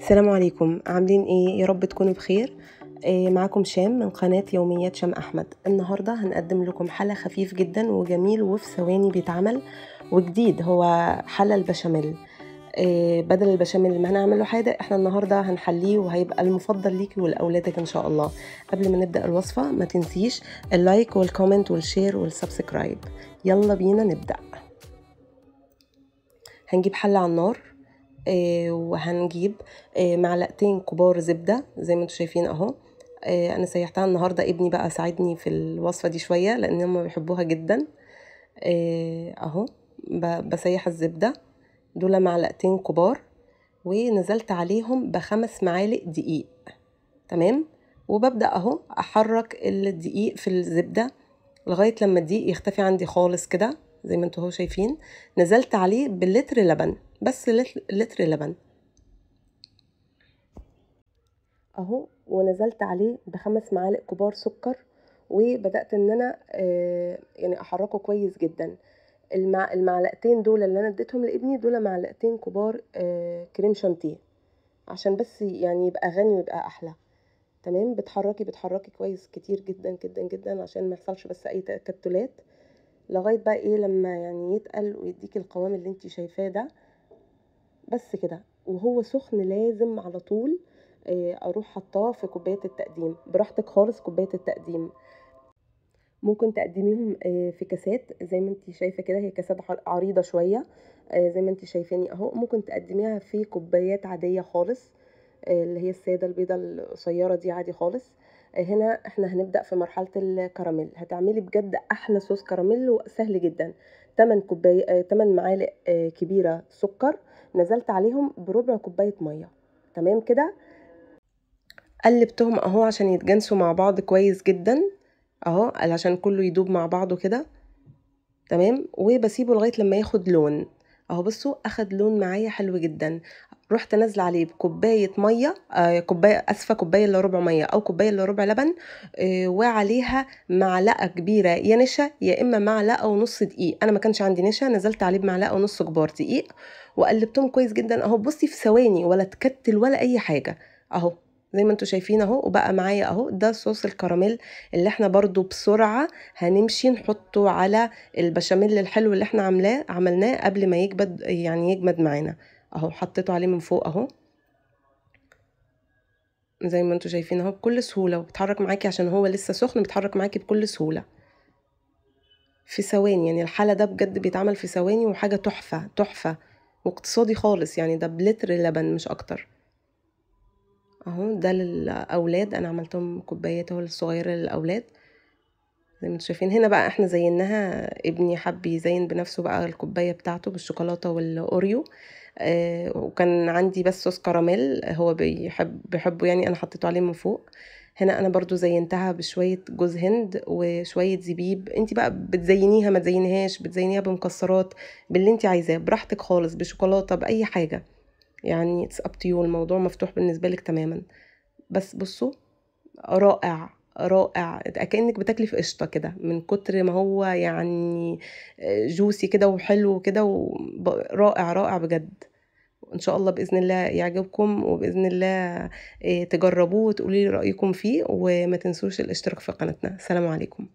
السلام عليكم عاملين ايه يا رب تكونوا بخير إيه معاكم شام من قناة يوميات شام أحمد النهاردة هنقدم لكم حلا خفيف جدا وجميل وفي ثواني بيتعمل وجديد هو حلا البشاميل إيه بدل البشاميل اللي هنعمله حادق احنا النهاردة هنحليه وهيبقى المفضل ليكي ولأولادك ان شاء الله قبل ما نبدأ الوصفة ما تنسيش اللايك والكومنت والشير والسبسكرايب يلا بينا نبدأ هنجيب حلة على النار آه، وهنجيب آه، معلقتين كبار زبدة زي ما انتوا شايفين اهو آه، انا سيحتها النهاردة ابني بقى ساعدني في الوصفة دي شوية لان هم بيحبوها جدا اهو بسيح الزبدة دول معلقتين كبار ونزلت عليهم بخمس معالق دقيق تمام وببدأ اهو احرك الدقيق في الزبدة لغاية لما الدقيق يختفي عندي خالص كده زي ما انتوا هو شايفين نزلت عليه بلتر لبن بس لتر لبن اهو ونزلت عليه بخمس معالق كبار سكر وبدات ان انا آه، يعني احركه كويس جدا المعلقتين دول اللي انا اديتهم لابني دول معلقتين كبار آه، كريم شانتيه عشان بس يعني يبقى غني ويبقى احلى تمام بتحركي بتحركي كويس كتير جدا جدا جدا عشان ما يحصلش بس اي تكتلات لغايه بقى ايه لما يعني يتقل ويديكي القوام اللي انت شايفاه ده بس كده وهو سخن لازم على طول آه، اروح حطاه في كوبايه التقديم براحتك خالص كوبايه التقديم ممكن تقدميهم آه، في كاسات زي ما انت شايفه كده هي كاسات عريضه شويه آه، زي ما انت شايفاني اهو ممكن تقدميها في كوبايات عاديه خالص اللي هي الساده البيضه القصيره دي عادي خالص هنا احنا هنبدا في مرحله الكراميل هتعملي بجد احلى صوص كراميل وسهل جدا 8 كوبايه 8 معالق كبيره سكر نزلت عليهم بربع كوبايه ميه تمام كده قلبتهم اهو عشان يتجانسوا مع بعض كويس جدا اهو علشان كله يدوب مع بعضه كده تمام وبسيبه لغايه لما ياخد لون اهو بصوا اخد لون معايا حلو جدا رحت نازله عليه بكوبايه ميه آه، كوبايه اسفه كوبايه الا ربع ميه او كوبايه الا ربع لبن آه، وعليها معلقه كبيره يا نشا يا اما معلقه ونص دقيق انا ما كانش عندي نشا نزلت عليه بمعلقه ونص كبار دقيق وقلبتهم كويس جدا اهو بصي في ثواني ولا تكتل ولا اي حاجه اهو زي ما انتم شايفين اهو وبقى معايا اهو ده صوص الكراميل اللي احنا برضو بسرعة هنمشي نحطه على البشاميل الحلو اللي احنا عاملاه عملناه قبل ما يجبد يعني يجمد معانا اهو حطيته عليه من فوق اهو زي ما انتم شايفين اهو بكل سهوله وبيتحرك معاكي عشان هو لسه سخن بيتحرك معاكي بكل سهوله في ثواني يعني الحاله ده بجد بيتعمل في ثواني وحاجه تحفه تحفه واقتصادي خالص يعني ده بلتر لبن مش اكتر اهو ده للاولاد انا عملتهم كوبايات اهو الصغيره للاولاد زي ما انتوا شايفين هنا بقى احنا زيناها ابني حب يزين بنفسه بقى الكوبايه بتاعته بالشوكولاته والاوريو آه، وكان عندي بس صوص كراميل هو بيحب بيحبه يعني انا حطيته عليه من فوق هنا انا برضو زينتها بشويه جوز هند وشويه زبيب انت بقى بتزينيها ما تزينيهاش بتزينيها بمكسرات باللي انت عايزاه براحتك خالص بشوكولاته باي حاجه يعني اتس اب الموضوع مفتوح بالنسبه لك تماما بس بصوا رائع رائع كانك بتاكلي في قشطه كده من كتر ما هو يعني جوسي آه، كده وحلو كده ورائع رائع بجد ان شاء الله باذن الله يعجبكم وباذن الله آه، تجربوه وتقولي رايكم فيه وما تنسوش الاشتراك في قناتنا سلام عليكم